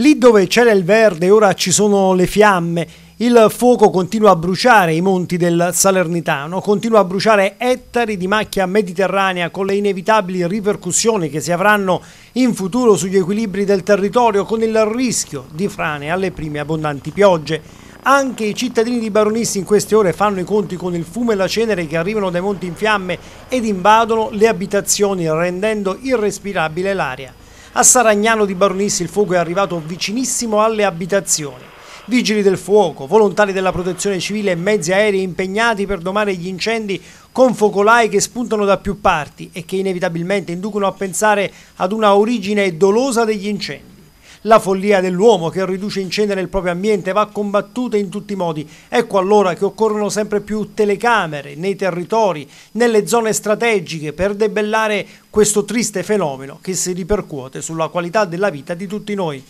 Lì dove c'era il verde ora ci sono le fiamme, il fuoco continua a bruciare i monti del Salernitano, continua a bruciare ettari di macchia mediterranea con le inevitabili ripercussioni che si avranno in futuro sugli equilibri del territorio con il rischio di frane alle prime abbondanti piogge. Anche i cittadini di Baronissi in queste ore fanno i conti con il fumo e la cenere che arrivano dai monti in fiamme ed invadono le abitazioni rendendo irrespirabile l'aria. A Saragnano di Baronissi il fuoco è arrivato vicinissimo alle abitazioni. Vigili del fuoco, volontari della protezione civile e mezzi aerei impegnati per domare gli incendi con focolai che spuntano da più parti e che inevitabilmente inducono a pensare ad una origine dolosa degli incendi la follia dell'uomo che riduce in cenere il proprio ambiente va combattuta in tutti i modi. Ecco allora che occorrono sempre più telecamere nei territori, nelle zone strategiche per debellare questo triste fenomeno che si ripercuote sulla qualità della vita di tutti noi.